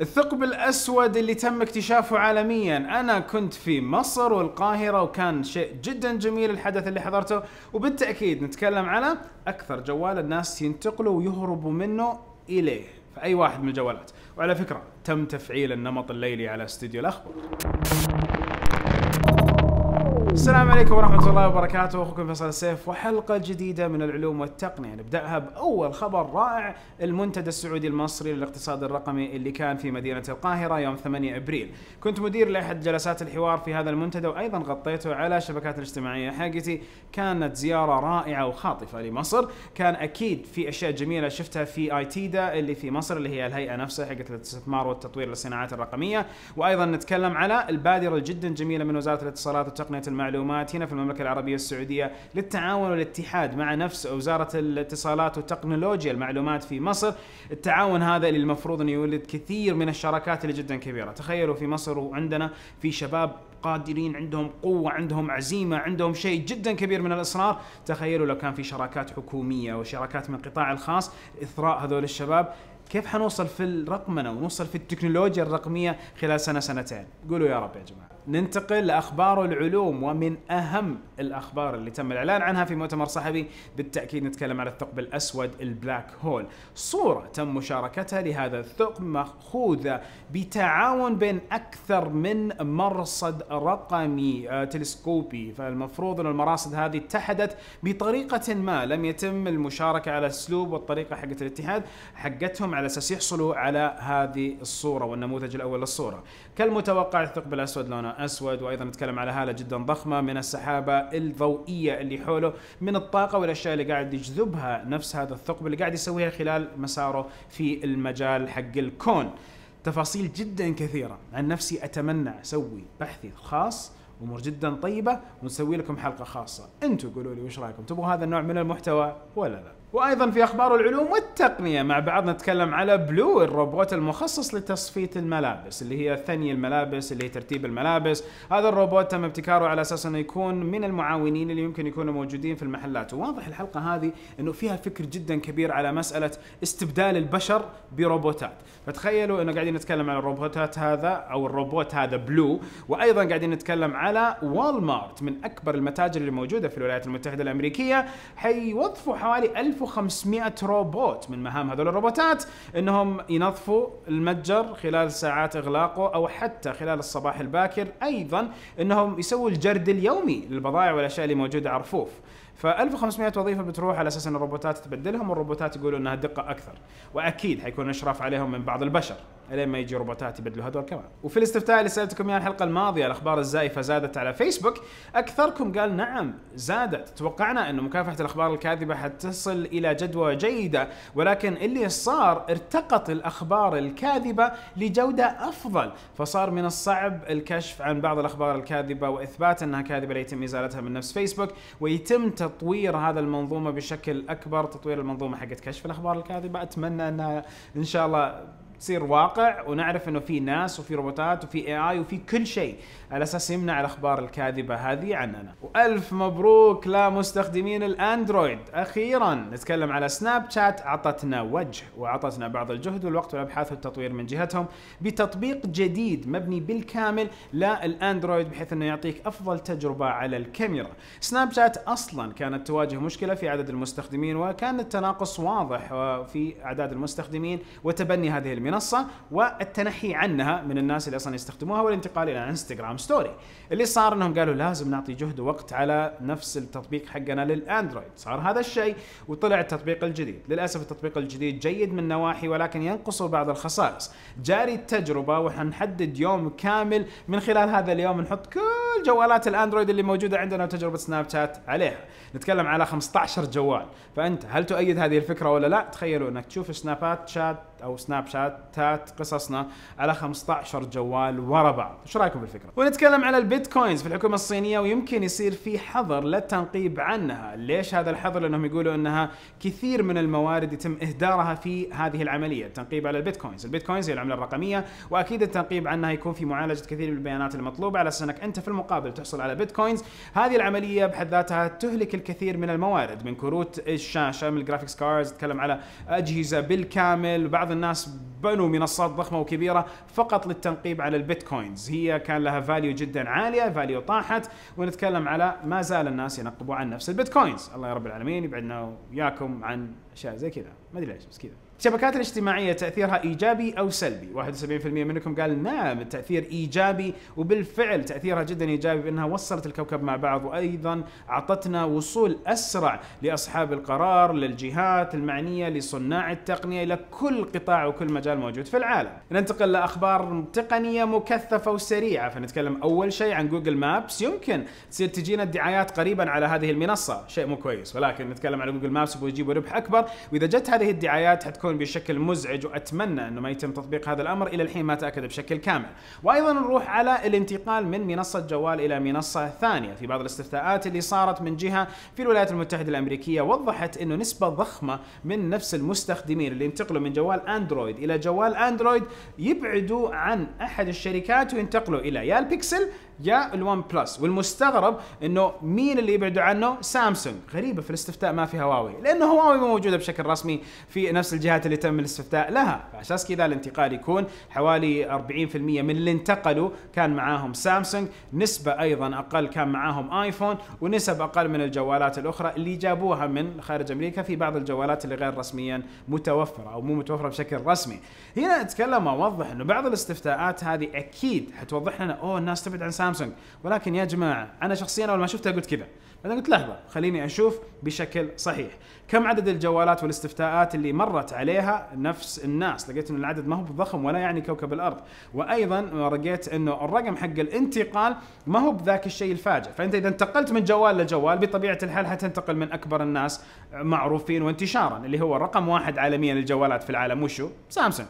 الثقب الاسود اللي تم اكتشافه عالميا انا كنت في مصر والقاهره وكان شيء جدا جميل الحدث اللي حضرته وبالتاكيد نتكلم على اكثر جوال الناس ينتقلوا ويهربوا منه اليه في اي واحد من الجوالات وعلى فكره تم تفعيل النمط الليلي على استديو الاخبار السلام عليكم ورحمة الله وبركاته أخوكم فيصل السيف وحلقة جديدة من العلوم والتقنية نبدأها بأول خبر رائع المنتدى السعودي المصري للاقتصاد الرقمي اللي كان في مدينة القاهرة يوم 8 أبريل كنت مدير لأحد جلسات الحوار في هذا المنتدى وأيضا غطيته على الشبكات الاجتماعية حقتي كانت زيارة رائعة وخاطفة لمصر كان أكيد في أشياء جميلة شفتها في آي تيدا اللي في مصر اللي هي الهيئة نفسها حقت الاستثمار والتطوير للصناعات الرقمية وأيضا نتكلم على البادرة جداً جميلة من وزارة الاتصالات وتقنية المعلومات هنا في المملكة العربية السعودية للتعاون والاتحاد مع نفس وزارة الاتصالات وتكنولوجيا المعلومات في مصر التعاون هذا اللي المفروض انه يولد كثير من الشراكات اللي جدا كبيرة تخيلوا في مصر وعندنا في شباب قادرين عندهم قوة عندهم عزيمة عندهم شيء جدا كبير من الإصرار تخيلوا لو كان في شراكات حكومية وشراكات من القطاع الخاص إثراء هذول الشباب كيف حنوصل في الرقمنة ونوصل في التكنولوجيا الرقمية خلال سنة سنتين قولوا يا رب يا جماعة ننتقل لاخبار العلوم ومن اهم الاخبار اللي تم الاعلان عنها في مؤتمر صحفي بالتاكيد نتكلم عن الثقب الاسود البلاك هول. صوره تم مشاركتها لهذا الثقب ماخوذه بتعاون بين اكثر من مرصد رقمي آه، تلسكوبي فالمفروض ان المراصد هذه اتحدت بطريقه ما لم يتم المشاركه على اسلوب والطريقه حقت الاتحاد حقتهم على اساس يحصلوا على هذه الصوره والنموذج الاول للصوره. كالمتوقع الثقب الاسود لونه اسود وايضا نتكلم على هاله جدا ضخمه من السحابه الضوئيه اللي حوله من الطاقه والاشياء اللي قاعد يجذبها نفس هذا الثقب اللي قاعد يسويها خلال مساره في المجال حق الكون تفاصيل جدا كثيره عن نفسي اتمنى اسوي بحثي الخاص امور جدا طيبه ونسوي لكم حلقه خاصه انتم قولوا لي وش رايكم تبغوا هذا النوع من المحتوى ولا لا وايضا في اخبار العلوم والتقنيه مع بعض نتكلم على بلو الروبوت المخصص لتصفيه الملابس اللي هي ثني الملابس اللي هي ترتيب الملابس هذا الروبوت تم ابتكاره على اساس انه يكون من المعاونين اللي يمكن يكونوا موجودين في المحلات وواضح الحلقه هذه انه فيها فكر جدا كبير على مساله استبدال البشر بروبوتات فتخيلوا انه قاعدين نتكلم على الروبوتات هذا او الروبوت هذا بلو وايضا قاعدين نتكلم على والمارت من اكبر المتاجر اللي موجوده في الولايات المتحده الامريكيه حيوظفوا حوالي 1000 1500 روبوت من مهام هذول الروبوتات انهم ينظفوا المتجر خلال ساعات اغلاقه او حتى خلال الصباح الباكر ايضا انهم يسووا الجرد اليومي للبضائع والاشياء اللي موجوده على الرفوف ف 1500 وظيفه بتروح على اساس ان الروبوتات تبدلهم والروبوتات يقولوا انها دقه اكثر واكيد حيكون اشراف عليهم من بعض البشر الين ما يجي روبوتات يبدلوا هذول كمان وفي الاستفتاء اللي سالتكم اياه الحلقه الماضيه الاخبار الزائفه زادت على فيسبوك اكثركم قال نعم زادت توقعنا انه مكافحه الاخبار الكاذبه حتصل الى جدوى جيده ولكن اللي صار ارتقت الاخبار الكاذبه لجوده افضل فصار من الصعب الكشف عن بعض الاخبار الكاذبه واثبات انها كاذبه ليتم ازالتها من نفس فيسبوك ويتم تطوير هذا المنظومه بشكل اكبر تطوير المنظومه حقت كشف الاخبار الكاذبه اتمنى انها ان شاء الله تصير واقع ونعرف انه في ناس وفي روبوتات وفي اي اي وفي كل شيء على اساس يمنع الاخبار الكاذبه هذه عننا والف مبروك لمستخدمين الاندرويد اخيرا نتكلم على سناب شات اعطتنا وجه واعطتنا بعض الجهد والوقت والابحاث والتطوير من جهتهم بتطبيق جديد مبني بالكامل للاندرويد بحيث انه يعطيك افضل تجربه على الكاميرا سناب شات اصلا كانت تواجه مشكله في عدد المستخدمين وكان التناقص واضح آه، في اعداد المستخدمين وتبني هذه الميزة المنصه والتنحي عنها من الناس اللي اصلا يستخدموها والانتقال الى انستغرام ستوري اللي صار انهم قالوا لازم نعطي جهد ووقت على نفس التطبيق حقنا للاندرويد صار هذا الشيء وطلع التطبيق الجديد للاسف التطبيق الجديد جيد من نواحي ولكن ينقصه بعض الخصائص جاري التجربه وحنحدد يوم كامل من خلال هذا اليوم نحط كل جوالات الاندرويد اللي موجوده عندنا وتجربه سناب شات عليها نتكلم على 15 جوال فانت هل تؤيد هذه الفكره ولا لا تخيلوا انك تشوف سنابات شات او سناب شاتات قصصنا على 15 جوال ورا بعض، ايش رايكم بالفكره؟ ونتكلم على البيتكوينز في الحكومه الصينيه ويمكن يصير في حظر للتنقيب عنها، ليش هذا الحظر؟ لانهم يقولوا انها كثير من الموارد يتم اهدارها في هذه العمليه، التنقيب على البيتكوينز، البيتكوينز هي العمله الرقميه واكيد التنقيب عنها يكون في معالجه كثير من البيانات المطلوبه على اساس انك انت في المقابل تحصل على بيتكوينز، هذه العمليه بحد ذاتها تهلك الكثير من الموارد من كروت الشاشه من الجرافيكس كاردز، نتكلم على اجهزه بالكامل، بعض بعض الناس بنوا منصات ضخمه وكبيره فقط للتنقيب على البيتكوينز هي كان لها فاليو جدا عاليه فاليو طاحت ونتكلم على ما زال الناس ينقبوا عن نفس البيتكوينز الله يا رب العالمين يبعدنا وياكم عن اشياء زي كذا ما ادري ليش بس كذا الشبكات الاجتماعية تأثيرها إيجابي أو سلبي 71% منكم قال نعم التأثير إيجابي وبالفعل تأثيرها جدا إيجابي بأنها وصلت الكوكب مع بعض وأيضا أعطتنا وصول أسرع لأصحاب القرار للجهات المعنية لصناع التقنية إلى كل قطاع وكل مجال موجود في العالم ننتقل لأخبار تقنية مكثفة وسريعة فنتكلم أول شيء عن جوجل مابس يمكن تصير تجينا الدعايات قريبا على هذه المنصة شيء مو كويس ولكن نتكلم على جوجل مابس ويجيبوا ربح أكبر وإذا جت هذه الدعايات حتكون يكون بشكل مزعج واتمنى انه ما يتم تطبيق هذا الامر الى الحين ما تاكد بشكل كامل وايضا نروح على الانتقال من منصه جوال الى منصه ثانيه في بعض الاستفتاءات اللي صارت من جهه في الولايات المتحده الامريكيه وضحت انه نسبه ضخمه من نفس المستخدمين اللي ينتقلوا من جوال اندرويد الى جوال اندرويد يبعدوا عن احد الشركات وينتقلوا الى يا البيكسل يا الون بلس والمستغرب انه مين اللي يبعدوا عنه سامسونج غريبه في الاستفتاء ما في هواوي لانه هواوي مو موجوده بشكل رسمي في نفس الجهات اللي تم الاستفتاء لها فعشان كذا الانتقال يكون حوالي 40% من اللي انتقلوا كان معاهم سامسونج نسبه ايضا اقل كان معاهم ايفون ونسب اقل من الجوالات الاخرى اللي جابوها من خارج امريكا في بعض الجوالات اللي غير رسميا متوفره او مو متوفره بشكل رسمي هنا اتكلم اوضح انه بعض الاستفتاءات هذه اكيد حتوضح لنا اوه الناس تبعد عن سامسونج سامسونج ولكن يا جماعه انا شخصيا اول ما شفتها قلت كذا بعدين قلت لحظه خليني اشوف بشكل صحيح كم عدد الجوالات والاستفتاءات اللي مرت عليها نفس الناس لقيت ان العدد ما هو بضخم ولا يعني كوكب الارض وايضا لقيت انه الرقم حق الانتقال ما هو بذاك الشيء الفاجئ فانت اذا انتقلت من جوال لجوال بطبيعه الحال حتنتقل من اكبر الناس معروفين وانتشارا اللي هو رقم واحد عالميا للجوالات في العالم وشو سامسونج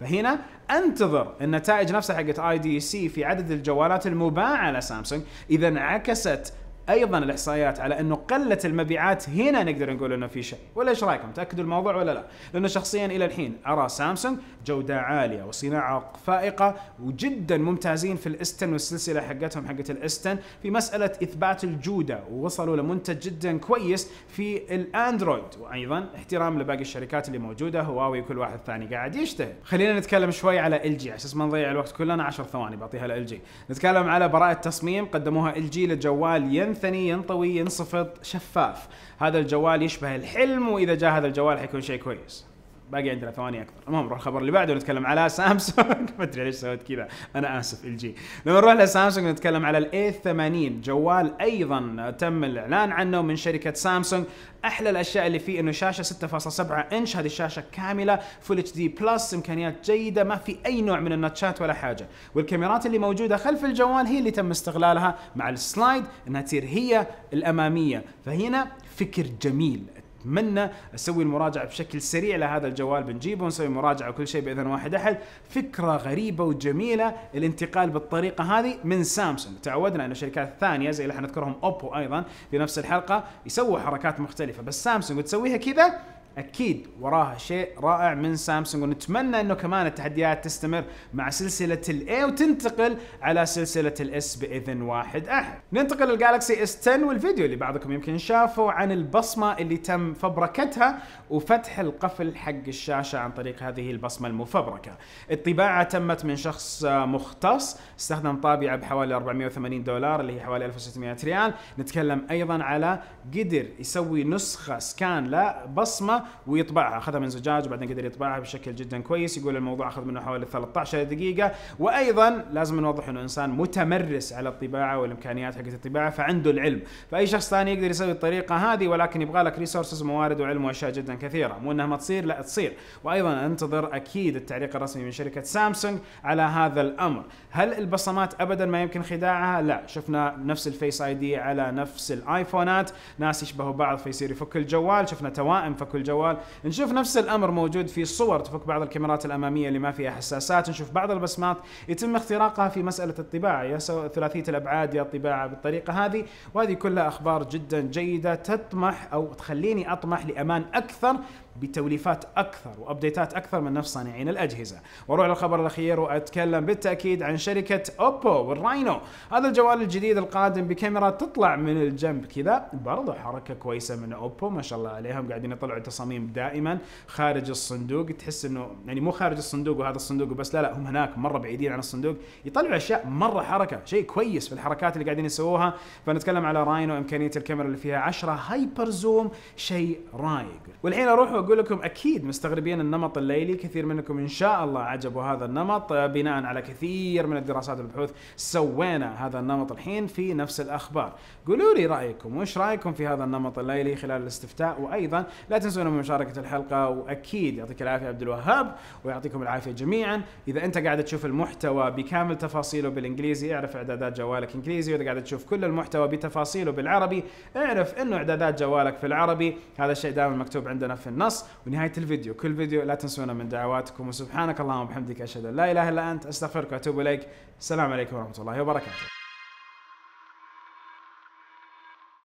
فهنا انتظر النتائج نفسها حقت اي دي سي في عدد الجوالات المباعه لسامسونج اذا انعكست ايضا الاحصائيات على انه قلت المبيعات هنا نقدر نقول انه في شيء ولا ايش رايكم تاكدوا الموضوع ولا لا لانه شخصيا الى الحين ارى سامسونج جوده عاليه وصناعه فائقه وجدا ممتازين في الاستن والسلسله حقتهم حقت الاستن في مساله اثبات الجوده ووصلوا لمنتج جدا كويس في الاندرويد وايضا احترام لباقي الشركات اللي موجوده هواوي وكل واحد ثاني قاعد يشتهي خلينا نتكلم شوي على ال جي عشان ما نضيع الوقت كلنا 10 ثواني بعطيها لال جي نتكلم على براءه تصميم قدموها ال جي للجوال ين ثني ينطوي ينصفط شفاف هذا الجوال يشبه الحلم واذا جاء هذا الجوال حيكون شيء كويس باقي عندنا ثواني اكثر المهم نروح الخبر اللي بعده نتكلم على سامسونج ما ادري ليش سويت كذا انا اسف ال جي لما نروح لسامسونج نتكلم على الاي 80 جوال ايضا تم الاعلان عنه من شركه سامسونج احلى الاشياء اللي فيه انه شاشه 6.7 انش هذه الشاشه كامله فول اتش دي بلس امكانيات جيده ما في اي نوع من النتشات ولا حاجه والكاميرات اللي موجوده خلف الجوال هي اللي تم استغلالها مع السلايد انها تصير هي الاماميه فهنا فكر جميل اتمنى اسوي المراجعه بشكل سريع لهذا الجوال بنجيبه ونسوي مراجعه وكل شيء باذن واحد احد فكره غريبه وجميله الانتقال بالطريقه هذه من سامسونج تعودنا ان الشركات الثانيه زي اللي حنذكرهم اوبو ايضا في نفس الحلقه يسووا حركات مختلفه بس سامسونج تسويها كذا اكيد وراها شيء رائع من سامسونج ونتمنى انه كمان التحديات تستمر مع سلسله الاي وتنتقل على سلسله الاس باذن واحد احد. ننتقل للجالكسي اس 10 والفيديو اللي بعضكم يمكن شافه عن البصمه اللي تم فبركتها وفتح القفل حق الشاشه عن طريق هذه البصمه المفبركه. الطباعه تمت من شخص مختص استخدم طابعه بحوالي 480 دولار اللي هي حوالي 1600 ريال، نتكلم ايضا على قدر يسوي نسخه سكان لبصمه ويطبعها اخذها من زجاج وبعدين قدر يطبعها بشكل جدا كويس يقول الموضوع اخذ منه حوالي 13 دقيقه وايضا لازم نوضح انه انسان متمرس على الطباعه والامكانيات حقت الطباعه فعنده العلم فاي شخص ثاني يقدر يسوي الطريقه هذه ولكن يبغى لك ريسورسز موارد وعلم واشياء جدا كثيره مو انها ما تصير لا تصير وايضا انتظر اكيد التعليق الرسمي من شركه سامسونج على هذا الامر هل البصمات ابدا ما يمكن خداعها لا شفنا نفس الفيس اي دي على نفس الايفونات ناس يشبهوا بعض فيصير يفك الجوال شفنا توائم فك الجوال الجوال نشوف نفس الامر موجود في الصور تفك بعض الكاميرات الاماميه اللي ما فيها حساسات نشوف بعض البصمات يتم اختراقها في مساله الطباعه يا ثلاثيه الابعاد يا الطباعه بالطريقه هذه وهذه كلها اخبار جدا جيده تطمح او تخليني اطمح لامان اكثر بتوليفات اكثر وابديتات اكثر من نفس صانعين الاجهزه واروح للخبر الاخير واتكلم بالتاكيد عن شركه اوبو والراينو هذا الجوال الجديد القادم بكاميرا تطلع من الجنب كذا برضو حركه كويسه من اوبو ما شاء الله عليهم قاعدين يطلعوا تصاميم دائما خارج الصندوق تحس انه يعني مو خارج الصندوق وهذا الصندوق وبس لا لا هم هناك مره بعيدين عن الصندوق يطلعوا اشياء مره حركه شيء كويس في الحركات اللي قاعدين يسووها فنتكلم على راينو امكانيه الكاميرا اللي فيها 10 هايبر زوم شيء رايق والحين اروح اقول لكم اكيد مستغربين النمط الليلي كثير منكم ان شاء الله عجبوا هذا النمط آه، بناء على كثير من الدراسات والبحوث سوينا هذا النمط الحين في نفس الاخبار قولوا لي رايكم وايش رايكم في هذا النمط الليلي خلال الاستفتاء وايضا لا تنسونا من مشاركه الحلقه واكيد يعطيك العافيه عبد الوهاب ويعطيكم العافيه جميعا اذا انت قاعد تشوف المحتوى بكامل تفاصيله بالانجليزي اعرف اعدادات جوالك انجليزي واذا قاعد تشوف كل المحتوى بتفاصيله بالعربي اعرف انه اعدادات جوالك في العربي هذا الشيء دائما مكتوب عندنا في النص الخلاص ونهايه الفيديو كل فيديو لا تنسونا من دعواتكم وسبحانك اللهم وبحمدك اشهد ان لا اله الا انت استغفرك واتوب اليك السلام عليكم ورحمه الله وبركاته